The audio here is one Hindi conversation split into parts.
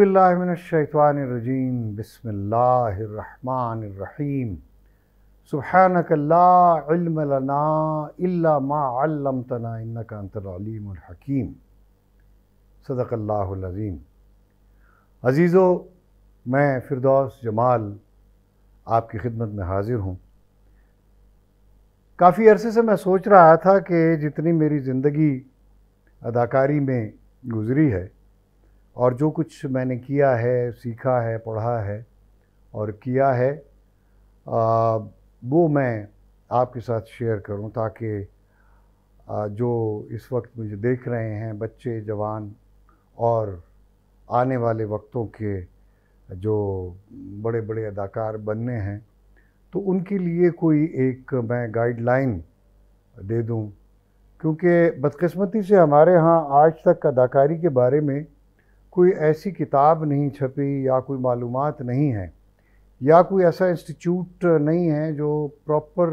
बिस्मिल्लाहिर्रहमानिर्रहीम इल्म लना इल्ला मा अज़बिल्लाशवानरजीम बसमीम सुबहानकल्लाना मातनाकलीमहकीम सदक़ल्लाज़ीम अज़ीज़ो मैं फ़िरदौस जमाल आपकी खिदमत में हाज़िर हूँ काफ़ी अरसे से मैं सोच रहा था कि जितनी मेरी ज़िंदगी अदाकारी में गुज़री है और जो कुछ मैंने किया है सीखा है पढ़ा है और किया है आ, वो मैं आपके साथ शेयर करूं ताकि जो इस वक्त मुझे देख रहे हैं बच्चे जवान और आने वाले वक्तों के जो बड़े बड़े अदाकार बनने हैं तो उनके लिए कोई एक मैं गाइडलाइन दे दूं क्योंकि बदकिस्मती से हमारे यहाँ आज तक अदाकारी के बारे में कोई ऐसी किताब नहीं छपी या कोई मालूम नहीं है या कोई ऐसा इंस्टीट्यूट नहीं है जो प्रॉपर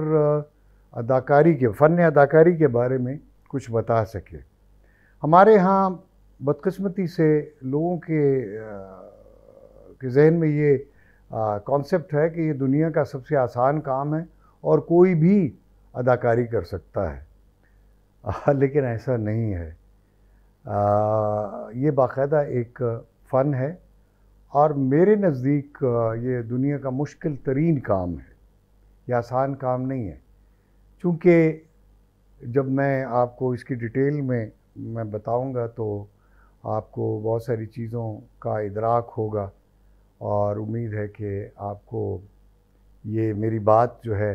अदाकारी के फ़न अदाकारी के बारे में कुछ बता सके हमारे यहाँ बदकस्मती से लोगों के के जहन में ये कॉन्सेप्ट है कि ये दुनिया का सबसे आसान काम है और कोई भी अदाकारी कर सकता है लेकिन ऐसा नहीं है ये बाकायदा एक फ़न है और मेरे नज़दीक ये दुनिया का मुश्किल तरीन काम है यह आसान काम नहीं है चूँकि जब मैं आपको इसकी डिटेल में मैं बताऊंगा तो आपको बहुत सारी चीज़ों का इदराक होगा और उम्मीद है कि आपको ये मेरी बात जो है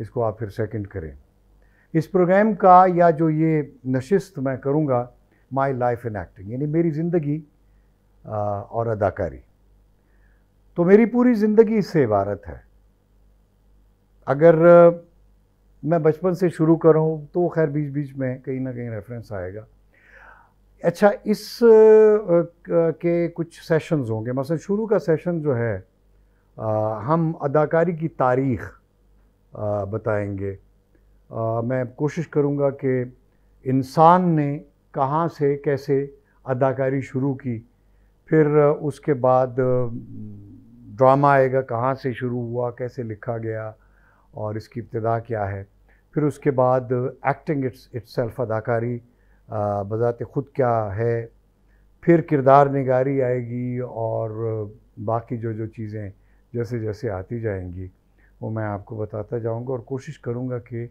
इसको आप फिर सेकंड करें इस प्रोग्राम का या जो ये नशिस्त मैं करूँगा माई लाइफ इन एक्टिंग यानी मेरी ज़िंदगी और अदाकारी तो मेरी पूरी ज़िंदगी इससे इबारत है अगर मैं बचपन से शुरू करूँ तो खैर बीच बीच में कहीं ना कहीं रेफरेंस आएगा अच्छा इस के कुछ सेशंस होंगे मसलन शुरू का सेशन जो है हम अदाकारी की तारीख बताएंगे मैं कोशिश करूँगा कि इंसान ने कहाँ से कैसे अदाकारी शुरू की फिर उसके बाद ड्रामा आएगा कहाँ से शुरू हुआ कैसे लिखा गया और इसकी इब्तदा क्या है फिर उसके बाद एक्टिंग इट्स इट्स सेल्फ अदाकारी बज़ात ख़ुद क्या है फिर किरदार निगारी आएगी और बाकी जो जो चीज़ें जैसे जैसे आती जाएंगी वो मैं आपको बताता जाऊंगा और कोशिश करूंगा कि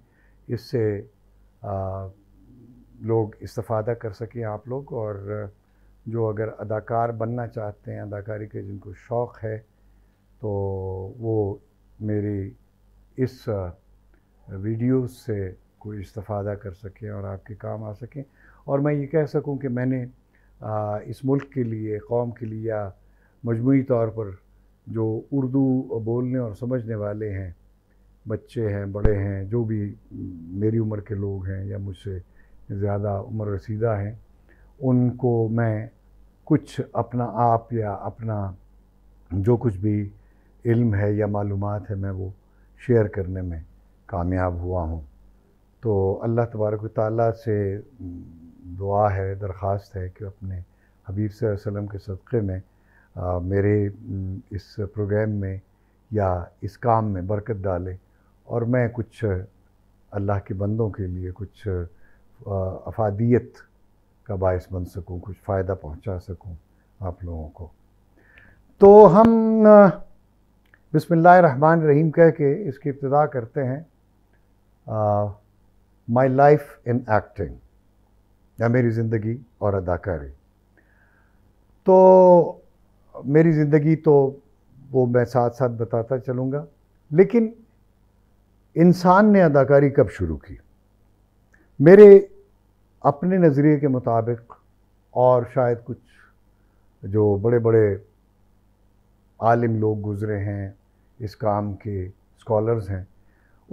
इससे लोग इस्तादा कर सकें आप लोग और जो अगर अदाकार बनना चाहते हैं अदाकारी के जिनको शौक़ है तो वो मेरी इस वीडियो से कोई इस्तफादा कर सकें और आपके काम आ सकें और मैं ये कह सकूं कि मैंने इस मुल्क के लिए कौम के लिए या मजमू तौर पर जो उर्दू बोलने और समझने वाले हैं बच्चे हैं बड़े हैं जो भी मेरी उम्र के लोग हैं या मुझसे ज़्यादा उम्र रसीदा हैं उनको मैं कुछ अपना आप या अपना जो कुछ भी इल्म है या मालूम है मैं वो शेयर करने में कामयाब हुआ हूँ तो अल्लाह तबारक ताली से दुआ है दरख्वास्त है कि अपने हबीब वसल्लम के सदक़े में आ, मेरे इस प्रोग्राम में या इस काम में बरकत डाले और मैं कुछ अल्लाह के बंदों के लिए कुछ अफादियत का बायस बन सकूं कुछ फ़ायदा पहुंचा सकूं आप लोगों को तो हम बिसमान रहीम कह के इसकी इब्तदा करते हैं माई लाइफ इन एक्टिंग या मेरी ज़िंदगी और अदाकारी तो मेरी ज़िंदगी तो वो मैं साथ साथ बताता चलूँगा लेकिन इंसान ने अदाकारी कब शुरू की मेरे अपने नज़रिए के मुताबिक और शायद कुछ जो बड़े बड़े आलिम लोग गुज़रे हैं इस काम के स्कॉलर्स हैं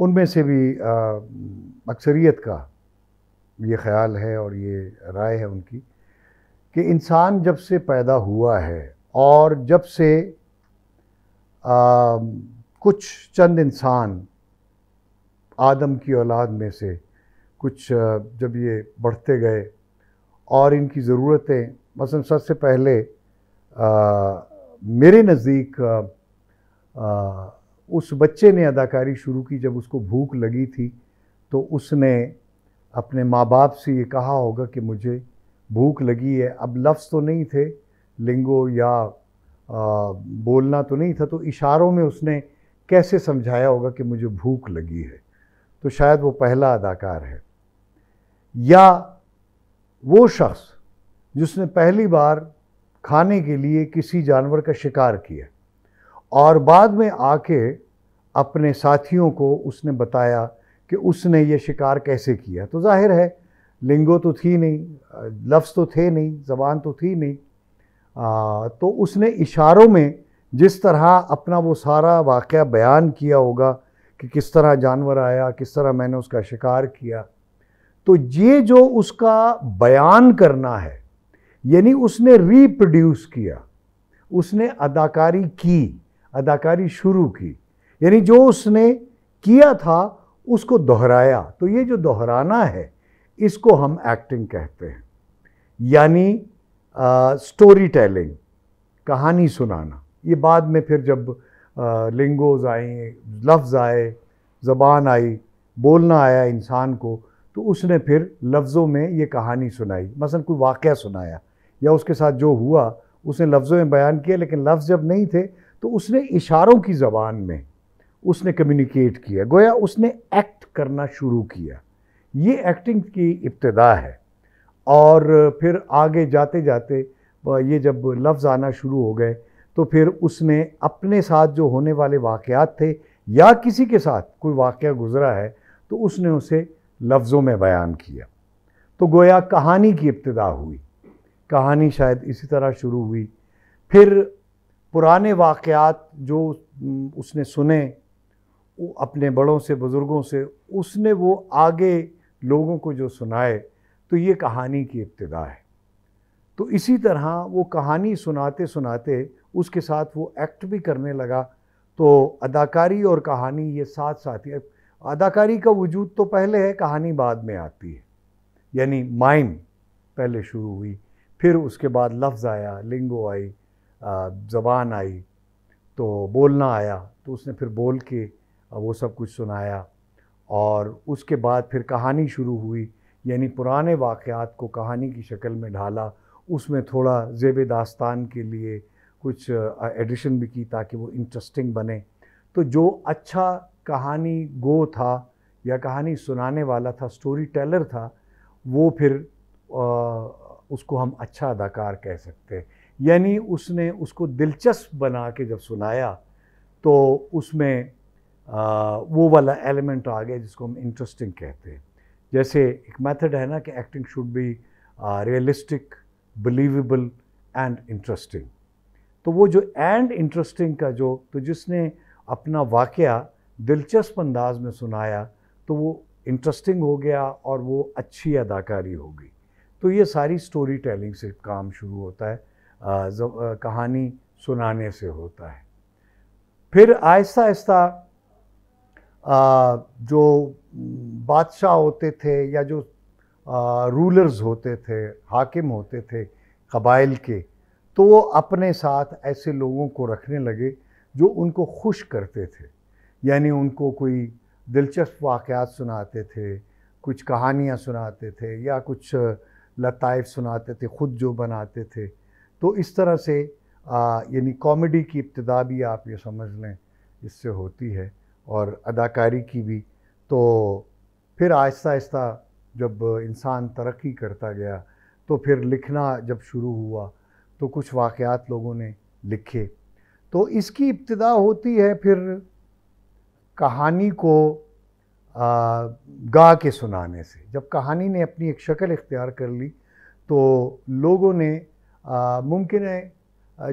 उनमें से भी अक्सरियत का ये ख्याल है और ये राय है उनकी कि इंसान जब से पैदा हुआ है और जब से आ, कुछ चंद इंसान आदम की औलाद में से कुछ जब ये बढ़ते गए और इनकी ज़रूरतें मसलन सबसे पहले आ, मेरे नज़दीक उस बच्चे ने अदाकारी शुरू की जब उसको भूख लगी थी तो उसने अपने माँ बाप से ये कहा होगा कि मुझे भूख लगी है अब लफ्ज़ तो नहीं थे लिंगो या आ, बोलना तो नहीं था तो इशारों में उसने कैसे समझाया होगा कि मुझे भूख लगी है तो शायद वो पहला अदाकार है या वो शख्स जिसने पहली बार खाने के लिए किसी जानवर का शिकार किया और बाद में आके अपने साथियों को उसने बताया कि उसने ये शिकार कैसे किया तो जाहिर है लिंगो तो थी नहीं लफ्ज़ तो थे नहीं ज़बान तो थी नहीं आ, तो उसने इशारों में जिस तरह अपना वो सारा वाक़ बयान किया होगा कि किस तरह जानवर आया किस तरह मैंने उसका शिकार किया तो ये जो उसका बयान करना है यानी उसने रिप्रोड्यूस किया उसने अदाकारी की अदाकारी शुरू की यानी जो उसने किया था उसको दोहराया तो ये जो दोहराना है इसको हम एक्टिंग कहते हैं यानी स्टोरी टेलिंग कहानी सुनाना ये बाद में फिर जब लिंगोज आए लफ्ज़ आए ज़बान आई बोलना आया इंसान को तो उसने फिर लफ्ज़ों में ये कहानी सुनाई मसलन कोई वाक़ सुनाया या उसके साथ जो हुआ उसने लफ्ज़ों में बयान किया लेकिन लफ्ज़ जब नहीं थे तो उसने इशारों की ज़बान में उसने कम्युनिकेट किया गोया उसने एक्ट करना शुरू किया ये एक्टिंग की इब्तदा है और फिर आगे जाते जाते ये जब लफ्ज़ आना शुरू हो गए तो फिर उसने अपने साथ जो होने वाले वाक़ थे या किसी के साथ कोई वाक़ गुज़रा है तो उसने उसे लफ्ज़ों में बयान किया तो गोया कहानी की इब्तदा हुई कहानी शायद इसी तरह शुरू हुई फिर पुराने वाक़ात जो उसने सुने अपने बड़ों से बुज़ुर्गों से उसने वो आगे लोगों को जो सुनाए तो ये कहानी की इब्तदा है तो इसी तरह वो कहानी सुनाते सुनाते उसके साथ वो एक्ट भी करने लगा तो अदाकारी और कहानी ये साथ साथ ही अदाकारी का वजूद तो पहले है कहानी बाद में आती है यानी माइम पहले शुरू हुई फिर उसके बाद लफ्ज़ आया लिंगो आई ज़बान आई तो बोलना आया तो उसने फिर बोल के वो सब कुछ सुनाया और उसके बाद फिर कहानी शुरू हुई यानी पुराने वाक़ात को कहानी की शक्ल में ढाला उसमें थोड़ा जेब दास्तान के लिए कुछ एडिशन भी की ताकि वो इंटरेस्टिंग बने तो जो अच्छा कहानी गो था या कहानी सुनाने वाला था स्टोरी टेलर था वो फिर आ, उसको हम अच्छा अदाकार कह सकते हैं यानी उसने उसको दिलचस्प बना के जब सुनाया तो उसमें आ, वो वाला एलिमेंट आ गया जिसको हम इंटरेस्टिंग कहते हैं जैसे एक मेथड है ना कि acting should be realistic believable and interesting तो वो जो एंड इंटरेस्टिंग का जो तो जिसने अपना वाक़ दिलचस्प अंदाज में सुनाया तो वो इंटरेस्टिंग हो गया और वो अच्छी अदाकारी हो गई तो ये सारी स्टोरी टेलिंग से काम शुरू होता है आ, जब आ, कहानी सुनाने से होता है फिर आहिस्ता आहिस्ता जो बादशाह होते थे या जो आ, रूलर्स होते थे हाकिम होते थे कबाइल के तो वो अपने साथ ऐसे लोगों को रखने लगे जो उनको खुश करते थे यानी उनको कोई दिलचस्प वाक़ात सुनाते थे कुछ कहानियाँ सुनाते थे या कुछ लताइफ सुनाते थे ख़ुद जो बनाते थे तो इस तरह से यानी कॉमेडी की इब्तदा भी आप ये समझ लें इससे होती है और अदाकारी की भी तो फिर आहिस्ता आहिस्ता जब इंसान तरक्की करता गया तो फिर लिखना जब शुरू हुआ तो कुछ वाक़ात लोगों ने लिखे तो इसकी इब्तदा होती है फिर कहानी को आ, गा के सुनाने से जब कहानी ने अपनी एक शक्ल इख्तियार कर ली तो लोगों ने मुमकिन है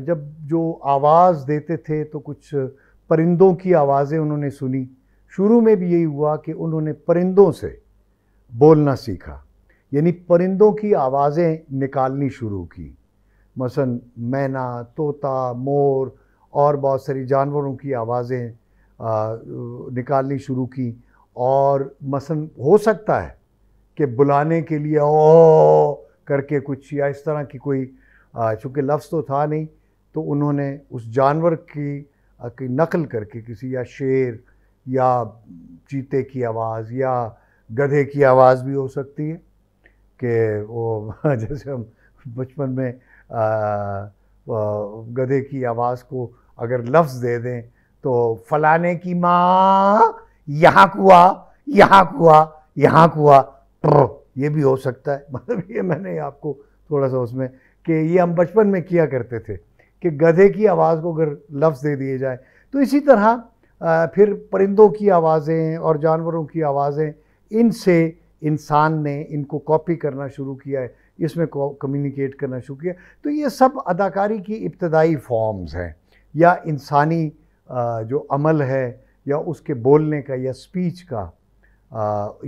जब जो आवाज़ देते थे तो कुछ परिंदों की आवाज़ें उन्होंने सुनी शुरू में भी यही हुआ कि उन्होंने परिंदों से बोलना सीखा यानी परिंदों की आवाज़ें निकालनी शुरू की मसन मैना तोता मोर और बहुत सारी जानवरों की आवाज़ें निकालनी शुरू की और मसन हो सकता है कि बुलाने के लिए ओ करके कुछ या इस तरह की कोई चूँकि लफ्ज़ तो था नहीं तो उन्होंने उस जानवर की, की नकल करके किसी या शेर या चीते की आवाज़ या गधे की आवाज़ भी हो सकती है कि वो जैसे हम बचपन में आ, गधे की आवाज़ को अगर लफ्ज़ दे दें तो फलाने की माँ यहाँ कुआ यहाँ कुआ यहाँ कुआ ये भी हो सकता है मतलब ये मैंने आपको थोड़ा सा उसमें कि ये हम बचपन में किया करते थे कि गधे की आवाज़ को अगर लफ्ज़ दे दिए जाए तो इसी तरह फिर परिंदों की आवाज़ें और जानवरों की आवाज़ें इनसे इंसान ने इनको कॉपी करना शुरू किया है इसमें कम्युनिकेट करना शुरू किया तो ये सब अदाकारी की इब्तदाई फॉर्म्स हैं या इंसानी जो अमल है या उसके बोलने का या स्पीच का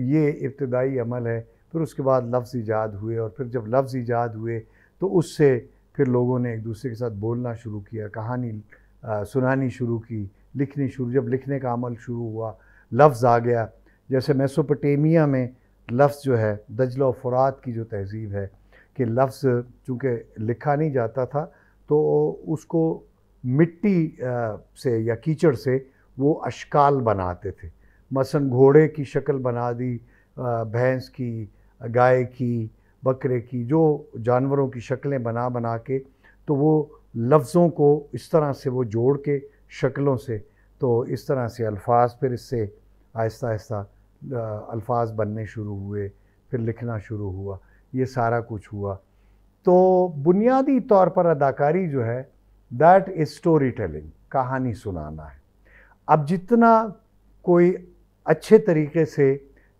ये इब्तदाई अमल है फिर उसके बाद लफ्ज़ ईजाद हुए और फिर जब लफ्ज़ ईजाद हुए तो उससे फिर लोगों ने एक दूसरे के साथ बोलना शुरू किया कहानी आ, सुनानी शुरू की लिखनी शुरू जब लिखने का अमल शुरू हुआ लफ्ज़ आ गया जैसे मेसोपोटेमिया में लफ्ज़ जो है दजला फ़ुरात की जो तहजीब है कि लफ्ज़ चूँकि लिखा नहीं जाता था तो उसको मिट्टी से या कीचड़ से वो अशकाल बनाते थे मसन घोड़े की शक्ल बना दी भैंस की गाय की बकरे की जो जानवरों की शक्लें बना बना के तो वो लफ्ज़ों को इस तरह से वो जोड़ के शक्लों से तो इस तरह से अल्फाज फिर इससे आहिस्ता आहिस्ता अल्फाज बनने शुरू हुए फिर लिखना शुरू हुआ ये सारा कुछ हुआ तो बुनियादी तौर पर अदाकारी जो है दैट इज स्टोरी टेलिंग कहानी सुनाना है अब जितना कोई अच्छे तरीके से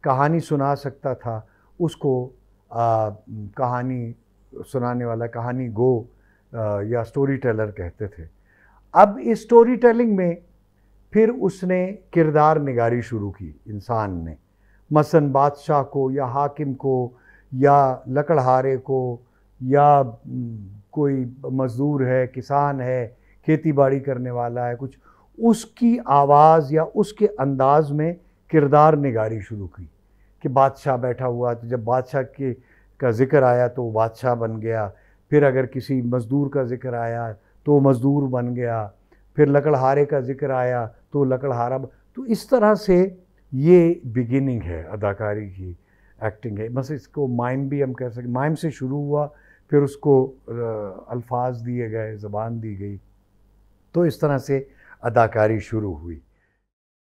कहानी सुना सकता था उसको आ, कहानी सुनाने वाला कहानी गो आ, या स्टोरी टेलर कहते थे अब इस स्टोरी टेलिंग में फिर उसने किरदार निगारी शुरू की इंसान ने मसन बादशाह को या हाकिम को या लकड़हारे को या कोई मज़दूर है किसान है खेती बाड़ी करने वाला है कुछ उसकी आवाज़ या उसके अंदाज में किरदार निगारी शुरू की कि बादशाह बैठा हुआ तो जब बादशाह के का ज़िक्र आया तो बादशाह बन गया फिर अगर किसी मज़दूर का ज़िक्र आया तो मज़दूर बन गया फिर लकड़हारे का ज़िक्र आया तो लकड़हारा तो इस तरह से ये बिगिनिंग है अदाकारी की एक्टिंग है बस इसको माइम भी हम कह सकते माइम से शुरू हुआ फिर उसको अल्फाज दिए गए ज़बान दी गई तो इस तरह से अदाकारी शुरू हुई